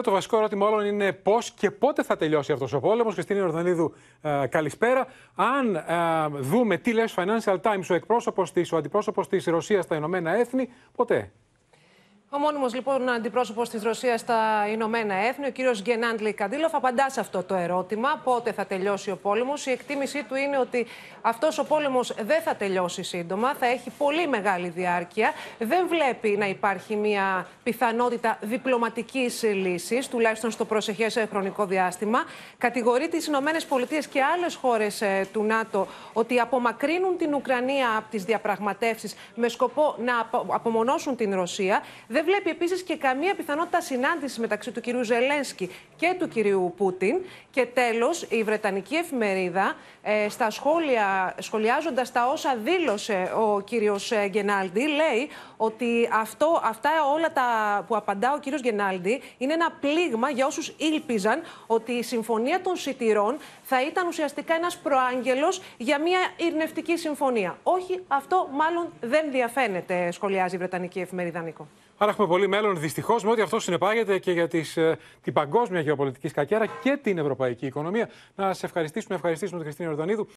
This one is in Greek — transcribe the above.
το βασικό ερώτημα όλων είναι πώς και πότε θα τελειώσει αυτός ο πόλεμος. Χριστίνη Ορδανίδου, ε, καλησπέρα. Αν ε, δούμε τι λέει Financial Times ο εκπρόσωπος της, ο αντιπρόσωπος της Ρωσίας στα Ηνωμένα Έθνη, ποτέ ο μόνιμος λοιπόν αντιπρόσωπος της Ρωσίας στα Ηνωμένα Έθνη, ο κύριος Γκενάντλη Καντήλοφ, απαντά σε αυτό το ερώτημα: Πότε θα τελειώσει ο πόλεμος. Η εκτίμησή του είναι ότι αυτός ο πόλεμος δεν θα τελειώσει σύντομα, θα έχει πολύ μεγάλη διάρκεια. Δεν βλέπει να υπάρχει μια πιθανότητα διπλωματικής λύσης, τουλάχιστον στο προσεχές χρονικό διάστημα. Κατηγορεί τις Ηνωμένες Πολιτείες και άλλες χώρες ε, του ΝΑΤΟ ότι απομακρύνουν την Ουκρανία από τις διαπραγματεύσεις με σκοπό να απομονώσουν την Ρωσία. Δεν βλέπει επίσης και καμία πιθανότητα συνάντησης μεταξύ του κυρίου Ζελένσκι και του κυρίου Πούτιν. Και τέλος, η Βρετανική εφημερίδα, ε, στα σχόλια, σχολιάζοντας τα όσα δήλωσε ο κύριος ε, Γκενάλντι, λέει ότι αυτό, αυτά όλα τα που απαντά ο κύριος Γκενάλντι είναι ένα πλήγμα για όσους ήλπιζαν ότι η συμφωνία των σιτηρών θα ήταν ουσιαστικά ένας προάγγελος για μια ειρνευτική συμφωνία. Όχι, αυτό μάλλον δεν διαφαίνεται, σχολιάζει η Βρετανική εφημερίδα Νίκο. Άρα έχουμε πολύ μέλλον δυστυχώς με ό,τι αυτό συνεπάγεται και για τις, ε, την παγκόσμια γεωπολιτική σκακέρα και την ευρωπαϊκή οικονομία. Να σε ευχαριστήσουμε, ευχαριστήσουμε τον Χριστίνη Ορδανίδου.